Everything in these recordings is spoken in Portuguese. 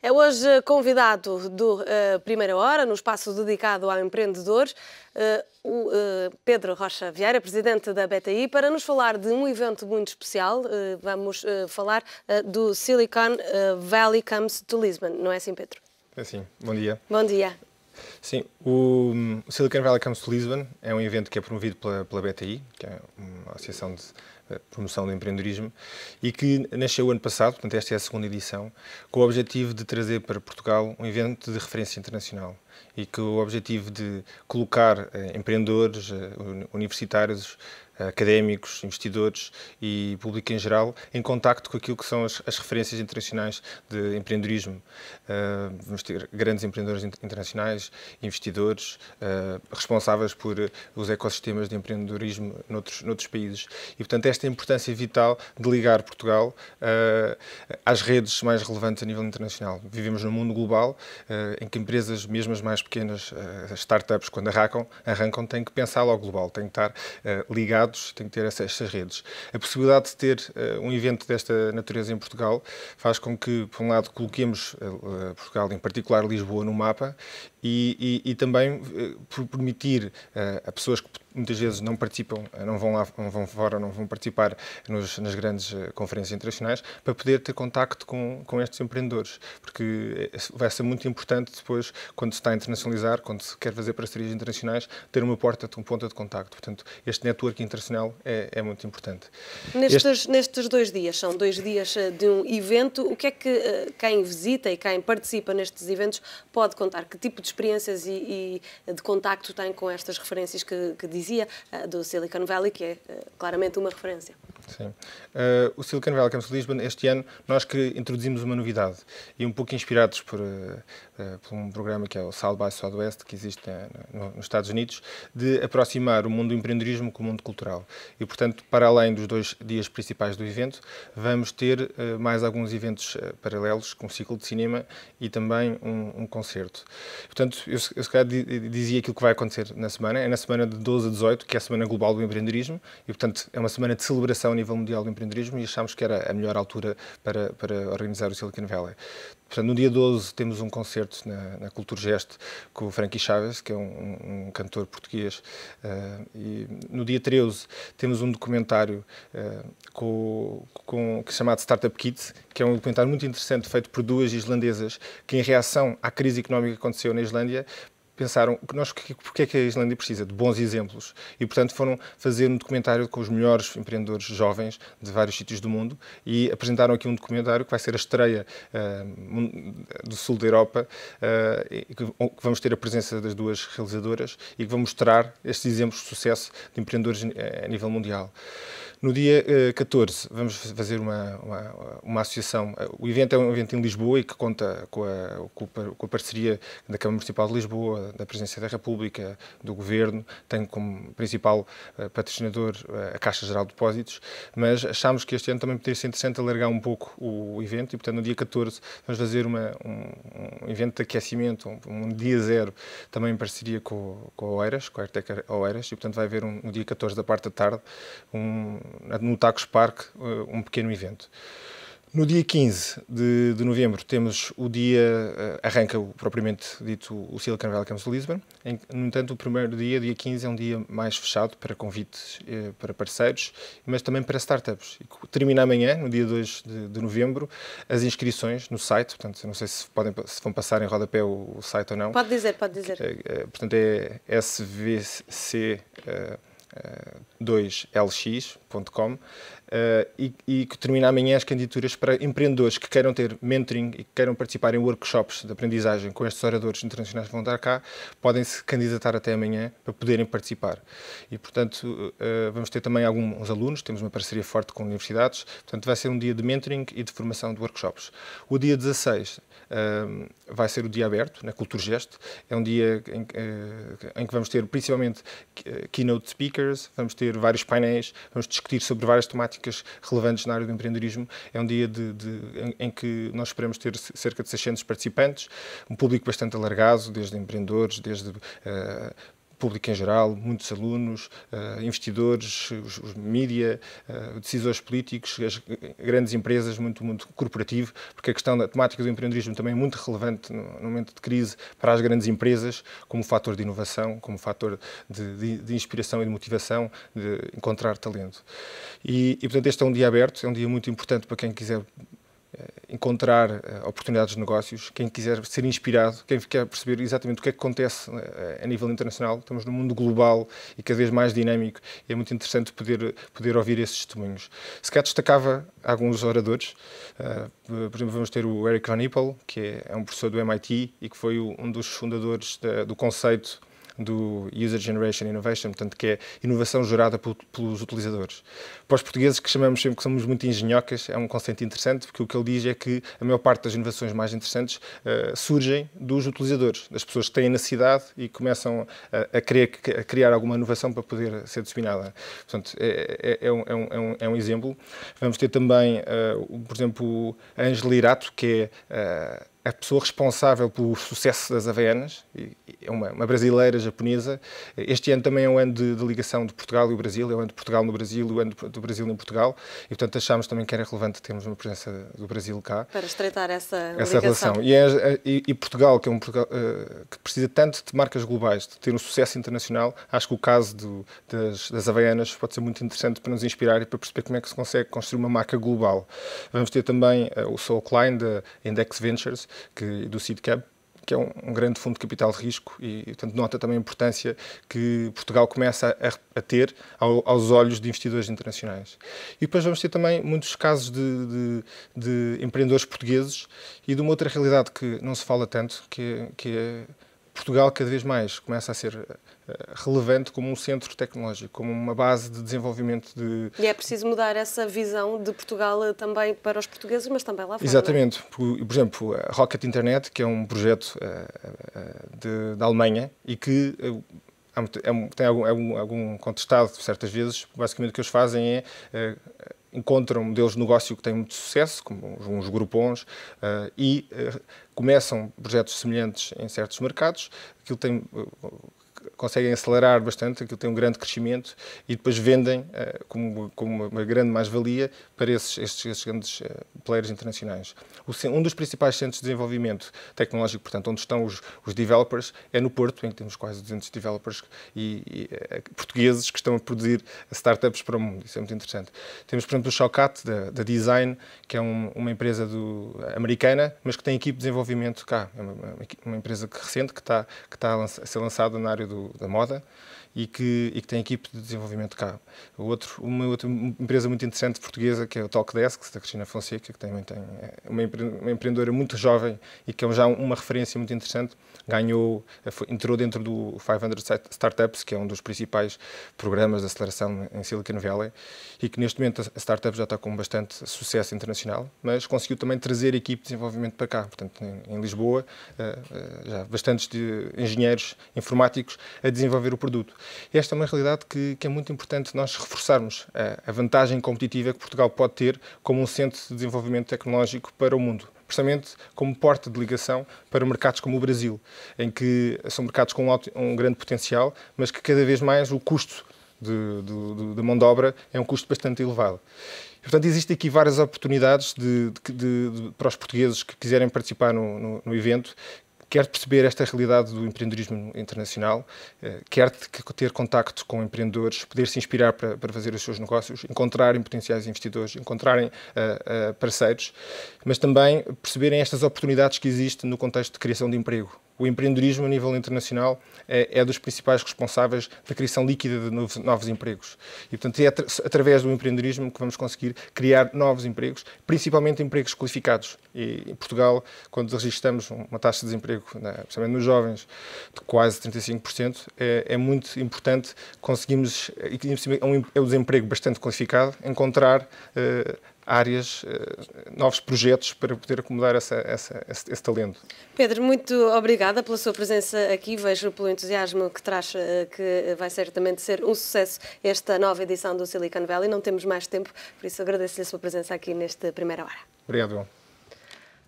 É hoje convidado do uh, Primeira Hora, no espaço dedicado a empreendedores, uh, o uh, Pedro Rocha Vieira, presidente da BTI, para nos falar de um evento muito especial. Eh, vamos falar do Silicon Valley Comes to Lisbon, não é assim, Pedro? É sim. Bom dia. Bom dia. Sim, o, o Silicon Valley Comes to Lisbon é um evento que é promovido pela, pela BTI, que é uma associação de eh, promoção do empreendedorismo e que nasceu ano passado, portanto esta é a segunda edição, com o objetivo de trazer para Portugal um evento de referência internacional e que o objetivo de colocar eh, empreendedores, eh, universitários, eh, académicos, investidores e público em geral, em contacto com aquilo que são as, as referências internacionais de empreendedorismo. Uh, vamos ter grandes empreendedores internacionais, investidores, uh, responsáveis por os ecossistemas de empreendedorismo noutros, noutros países. E, portanto, esta importância vital de ligar Portugal uh, às redes mais relevantes a nível internacional. Vivemos num mundo global em que empresas, mesmo as mais pequenas, startups, quando arrancam, arrancam, têm que pensar ao global, têm que estar ligados dados, tem que ter essa, estas redes. A possibilidade de ter uh, um evento desta natureza em Portugal faz com que, por um lado, coloquemos uh, Portugal, em particular Lisboa, no mapa e, e, e também permitir a pessoas que muitas vezes não participam, eh, não vão lá, não vão fora, não vão participar nos, nas grandes eh, conferências internacionais, para poder ter contacto com, com estes empreendedores, porque eh, vai ser muito importante depois, quando se está a internacionalizar, quando se quer fazer parcerias internacionais, ter uma porta, um ponta de contacto. Portanto, este network internacional é, é muito importante. Nestes, este... nestes dois dias, são dois dias de um evento, o que é que quem visita e quem participa nestes eventos pode contar? Que tipo de experiências e, e de contacto tem com estas referências que, que dizem? dizia, eh, do Silicon Valley, que é eh, claramente uma referência. Sim. Uh, o Silicon Valley Campus Lisbon, este ano, nós que introduzimos uma novidade e um pouco inspirados por, uh, uh, por um programa que é o South by Southwest, que existe nos Estados Unidos, de aproximar o mundo do empreendedorismo com o mundo cultural. E, portanto, para além dos dois dias principais do evento, vamos ter mais alguns eventos paralelos, com um ciclo de cinema e também um, um concerto. Portanto, eu, eu se calhar dizia aquilo que vai acontecer na semana. É na semana de 12 a 18, que é a Semana Global do Empreendedorismo, e, portanto, é uma semana de celebração nível mundial do empreendedorismo e achámos que era a melhor altura para, para organizar o Silicon Valley. Portanto, no dia 12 temos um concerto na, na Cultura Geste com o Frankie Chaves, que é um, um cantor português. Uh, e no dia 13 temos um documentário uh, com, com, que é chamado Startup Kids, que é um documentário muito interessante feito por duas islandesas que, em reação à crise económica que aconteceu na Islândia, pensaram que nós porque é que a Islândia precisa de bons exemplos e portanto foram fazer um documentário com os melhores empreendedores jovens de vários sítios do mundo e apresentaram aqui um documentário que vai ser a estreia uh, do sul da Europa uh, que vamos ter a presença das duas realizadoras e que vão mostrar estes exemplos de sucesso de empreendedores eh, a nível mundial. No dia uh, eh, 14 vamos fazer uma, uma, uma, associação. O evento é um evento em Lisboa e que conta com a, com a parceria da Câmara Municipal de Lisboa, da Presidência da República, do Governo, tem como principal uh, patrocinador uh, a Caixa Geral de Depósitos, mas achámos que este ano também poderia ser interessante alargar um pouco o, evento e, portanto, no dia 14 vamos fazer uma, um, um, evento de aquecimento, um, um, dia zero, também em parceria com, com a OERAS, com a Airtec OERAS, e, portanto, vai haver um, no dia 14 da parte da tarde um no Tacos Park eh, um pequeno evento. No dia 15 de, de, novembro temos o dia, eh, arranca o, propriamente dito o Silicon Valley Games de Lisbon. Em, no entanto, o primeiro dia, dia 15, é um dia mais fechado para convites eh, para parceiros, mas também para startups. E termina amanhã, no dia 2 de, de, novembro, as inscrições no site. Portanto, não sei se, podem, se vão passar em rodapé o, o site ou não. Pode dizer, pode dizer. É, é, portanto, é svc. Eh, 2lx.com Uh, e, e, que termina amanhã as candidaturas para empreendedores que queiram ter mentoring e que queiram participar em workshops de aprendizagem com estes oradores internacionais que vão estar cá, podem se candidatar até amanhã para poderem participar. E, portanto, uh, vamos ter também alguns alunos, temos uma parceria forte com universidades, portanto, vai ser um dia de mentoring e de formação de workshops. O dia 16 uh, eh, vai ser o dia aberto, na Cultura Gesto, é um dia em, em que vamos ter principalmente keynote speakers, vamos ter vários painéis, vamos discutir sobre várias temáticas práticas relevantes na área do empreendedorismo. É um dia de, de, em, em, que nós esperamos ter cerca de 600 participantes, um público bastante alargado, desde empreendedores, desde uh, público em geral, muitos alunos, eh, investidores, os, os mídia, eh, decisores políticos, as grandes empresas, muito mundo corporativo, porque a questão da temática do empreendedorismo também é muito relevante no, no momento de crise para as grandes empresas, como fator de inovação, como fator de, de, de inspiração e de motivação, de encontrar talento. E, e, portanto, este é um dia aberto, é um dia muito importante para quem quiser eh, encontrar eh, oportunidades de negócios, quem quiser ser inspirado, quem quer perceber exatamente o que é que acontece eh, a nível internacional, estamos num mundo global e cada vez mais dinâmico, é muito interessante poder, poder ouvir esses testemunhos. Se calhar destacava alguns oradores, por exemplo, vamos ter o Eric Van Ippel, que é, é um professor do MIT e que foi um dos fundadores do conceito do User Generation Innovation, portanto, que é inovação gerada pelos utilizadores. Para os portugueses, que chamamos sempre que somos muito engenhocas, é um conceito interessante, porque o que ele diz é que a maior parte das inovações mais interessantes uh, surgem dos utilizadores, das pessoas que têm necessidade e começam a, a, querer, a criar alguma inovação para poder ser disseminada. Portanto, é, é, é, um, é um, é um é exemplo. Vamos ter também, uh, por exemplo, Angel Irato, que é. Uh, a pessoa responsável pelo sucesso das Havaianas, é uma, uma, brasileira japonesa. Este ano também é um ano de, de, ligação de Portugal e o Brasil, é um ano de Portugal no Brasil e o ano do Brasil em Portugal, e portanto achámos também que era relevante termos uma presença do Brasil cá. Para estreitar essa, essa ligação. relação. E, é, e, Portugal, que é um Portugal eh, que precisa tanto de marcas globais, de ter um sucesso internacional, acho que o caso do, das, das Havaianas pode ser muito interessante para nos inspirar e para perceber como é que se consegue construir uma marca global. Vamos ter também eh, o Soul Klein da Index Ventures, que, do SIDCAP, é, que é um, um, grande fundo de capital de risco e, portanto, nota também a importância que Portugal começa a, a ter ao, aos olhos de investidores internacionais. E depois vamos ter também muitos casos de, de, de empreendedores portugueses e de uma outra realidade que não se fala tanto, que, é, que é Portugal cada vez mais começa a ser eh, eh, relevante como um centro tecnológico, como uma base de desenvolvimento de... E é preciso mudar essa visão de Portugal eh, também para os portugueses, mas também lá fora. É? Exatamente. Por, por exemplo, a Rocket Internet, que é um projeto da Alemanha e que é tem algum, algum contestado certas vezes, basicamente o que eles fazem é encontram modelos de negócio que têm muito sucesso, como uns grupons, eh, e eh, começam projetos semelhantes em certos mercados. Aquilo tem eh, conseguem acelerar bastante, aquilo tem um grande crescimento e depois vendem uh, como, como, uma grande mais-valia para esses, estes, estes grandes uh, players internacionais. O, um dos principais centros de desenvolvimento tecnológico, portanto, onde estão os, os developers, é no Porto, em que temos quase 200 developers e, e uh, portugueses que estão a produzir startups para o mundo. Isso é muito interessante. Temos, por exemplo, o Showcat, da, da Design, que é um, uma empresa do, americana, mas que tem equipe de desenvolvimento cá. É uma, uma, uma empresa recente que está, que está a, lança, a ser lançada na área do, da moda e que, e que tem equipe de desenvolvimento cá. Outro, uma outra empresa muito interessante portuguesa, que é o Talkdesk, da Cristina Fonseca, que também tem é uma, empre, uma empreendedora muito jovem e que é já uma referência muito interessante, ganhou, eh, entrou dentro do 500 Startups, que é um dos principais programas de aceleração em Silicon Valley, e que neste momento a startup já está com bastante sucesso internacional, mas conseguiu também trazer equipe de desenvolvimento para cá. Portanto, em, Lisboa, eh, eh, já bastantes engenheiros informáticos a desenvolver o produto. Esta é uma realidade que, que é muito importante nós reforçarmos a, a vantagem competitiva que Portugal pode ter como um centro de desenvolvimento tecnológico para o mundo precisamente como porta de ligação para mercados como o Brasil, em que são mercados com um, alto, um grande potencial, mas que cada vez mais o custo da mão de obra é um custo bastante elevado. E, portanto, existem aqui várias oportunidades de, de, de, para os portugueses que quiserem participar no, no, no evento, quer perceber esta realidade do empreendedorismo internacional, eh, quer ter contacto com empreendedores, poder se inspirar para, para fazer os seus negócios, encontrarem potenciais investidores, encontrarem eh, eh, parceiros, mas também perceberem estas oportunidades que existem no contexto de criação de emprego o empreendedorismo a nível internacional é, é dos principais responsáveis da criação líquida de novos, novos empregos. E, portanto, é através do empreendedorismo que vamos conseguir criar novos empregos, principalmente empregos qualificados. E, em Portugal, quando registramos uma taxa de desemprego, né, principalmente nos jovens, de quase 35%, é, é muito importante conseguirmos, é um, é um desemprego bastante qualificado, encontrar eh, áreas, eh, novos projetos para poder acomodar essa, essa, esse, esse, talento. Pedro, muito obrigada pela sua presença aqui. Vejo pelo entusiasmo que traz eh, que vai certamente ser um sucesso esta nova edição do Silicon Valley. Não temos mais tempo, por isso agradeço-lhe a sua presença aqui nesta primeira hora. Obrigado.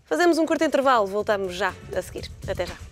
Fazemos um curto intervalo, voltamos já a seguir. Até já.